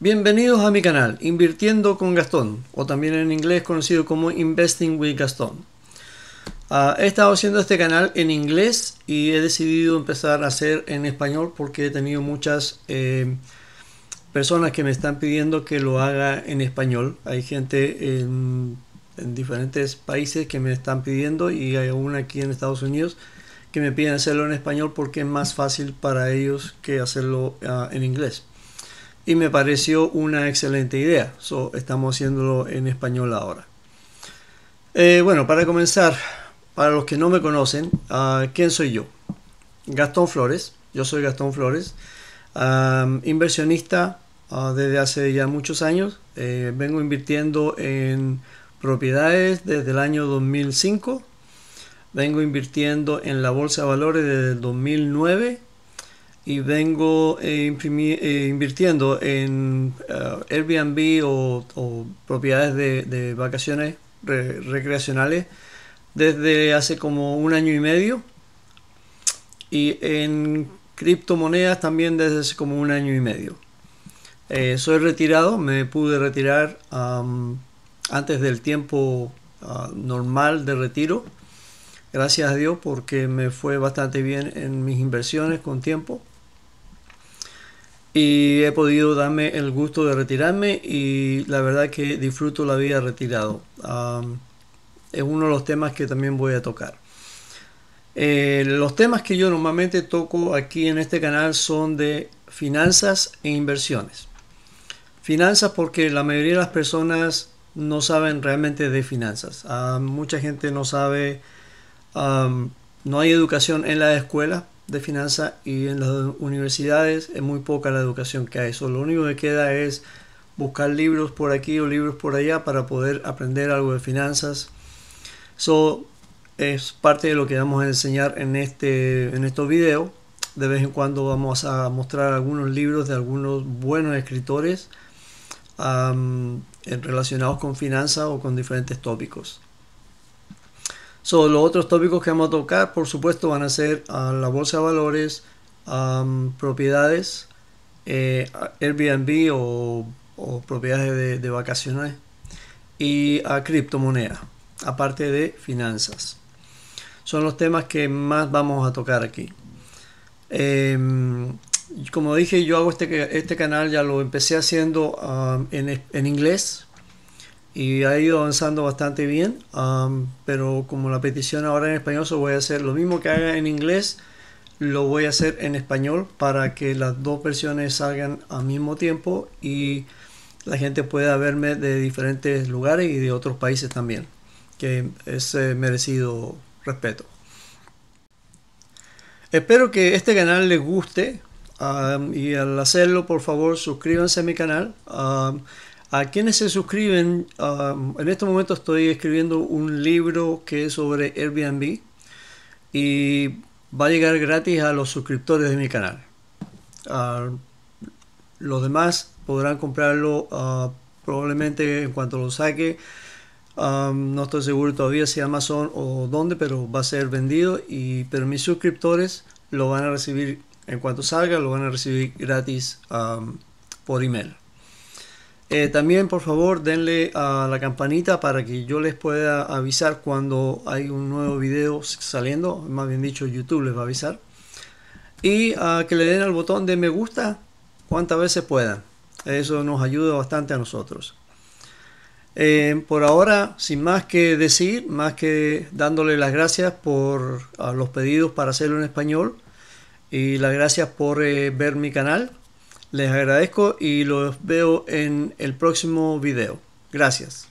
Bienvenidos a mi canal Invirtiendo con Gastón o también en inglés conocido como Investing with Gastón. Ah, he estado haciendo este canal en inglés y he decidido empezar a hacer en español porque he tenido muchas eh, personas que me están pidiendo que lo haga en español. Hay gente en, diferentes países que me están pidiendo y hay una aquí en Estados Unidos que me piden hacerlo en español porque es más fácil para ellos que hacerlo ah, en inglés y me pareció una excelente idea. estamos haciéndolo en español ahora. Eh, bueno, para comenzar, para los que no me conocen, ah, ¿quién soy yo? Gastón Flores, yo soy Gastón Flores, inversionista ah, desde hace ya muchos años, eh, vengo invirtiendo en propiedades desde el año 2005, vengo invirtiendo en la bolsa de valores desde el 2009 y vengo eh, eh, invirtiendo en eh, Airbnb o, propiedades de, vacaciones recreacionales desde hace como un año y medio y en criptomonedas también desde hace como un año y medio. soy retirado, me pude retirar antes del tiempo ah, normal de retiro. Gracias a Dios porque me fue bastante bien en mis inversiones con tiempo y he podido darme el gusto de retirarme y la verdad que disfruto la vida retirado. es uno de los temas que también voy a tocar. Eh, los temas que yo normalmente toco aquí en este canal son de finanzas e inversiones. Finanzas porque la mayoría de las personas no saben realmente de finanzas. Ah, mucha gente no sabe, no hay educación en la escuela de finanzas y en las universidades es muy poca la educación que hay. solo lo único que queda es buscar libros por aquí o libros por allá para poder aprender algo de finanzas. eso es parte de lo que vamos a enseñar en este en estos videos. De vez en cuando vamos a mostrar algunos libros de algunos buenos escritores relacionados con finanzas o con diferentes tópicos los otros tópicos que vamos a tocar, por supuesto, van a ser ah, la bolsa de valores, propiedades, eh, Airbnb o, propiedades de, vacaciones y a ah, criptomonedas, aparte de finanzas. Son los temas que más vamos a tocar aquí. Em, como dije, yo hago este, este canal, ya lo empecé haciendo en, en inglés, y ha ido avanzando bastante bien, um, pero como la petición ahora en español, so voy a hacer lo mismo que haga en inglés, lo voy a hacer en español para que las dos versiones salgan al mismo tiempo y la gente pueda verme de diferentes lugares y de otros países también, que es eh, merecido respeto. Espero que este canal les guste um, y al hacerlo por favor suscríbanse a mi canal. Um, a quienes se suscriben, um, en este momento estoy escribiendo un libro que es sobre Airbnb y va a llegar gratis a los suscriptores de mi canal. Ah, los demás podrán comprarlo ah, probablemente en cuanto lo saque. Ah, no estoy seguro todavía si Amazon o dónde, pero va a ser vendido. Y, pero mis suscriptores lo van a recibir en cuanto salga, lo van a recibir gratis por email. Eh, también por favor denle a la campanita para que yo les pueda avisar cuando hay un nuevo video saliendo, más bien dicho YouTube les va a avisar. Y ah, que le den al botón de me gusta cuantas veces puedan. Eso nos ayuda bastante a nosotros. Eh, por ahora, sin más que decir, más que dándole las gracias por ah, los pedidos para hacerlo en español y las gracias por eh, ver mi canal. Les agradezco y los veo en el próximo video. Gracias.